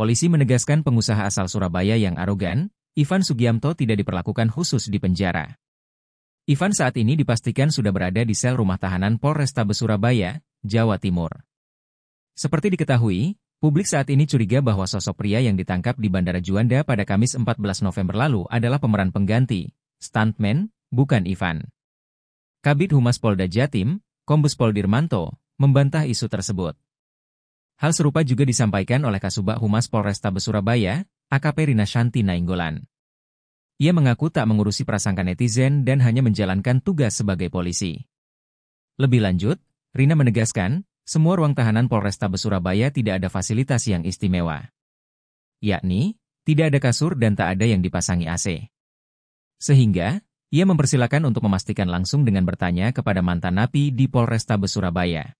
Polisi menegaskan pengusaha asal Surabaya yang arogan, Ivan Sugiyamto tidak diperlakukan khusus di penjara. Ivan saat ini dipastikan sudah berada di sel rumah tahanan Polresta Surabaya, Jawa Timur. Seperti diketahui, publik saat ini curiga bahwa sosok pria yang ditangkap di Bandara Juanda pada Kamis 14 November lalu adalah pemeran pengganti, stuntman, bukan Ivan. Kabit Humas Polda Jatim, Kombes Pol Dirmanto, membantah isu tersebut. Hal serupa juga disampaikan oleh Kasubag Humas Polresta Besurabaya, AKP Rina Shanti Nainggolan. Ia mengaku tak mengurusi prasangka netizen dan hanya menjalankan tugas sebagai polisi. Lebih lanjut, Rina menegaskan, semua ruang tahanan Polresta Besurabaya tidak ada fasilitas yang istimewa. Yakni, tidak ada kasur dan tak ada yang dipasangi AC. Sehingga, ia mempersilakan untuk memastikan langsung dengan bertanya kepada mantan napi di Polresta Besurabaya.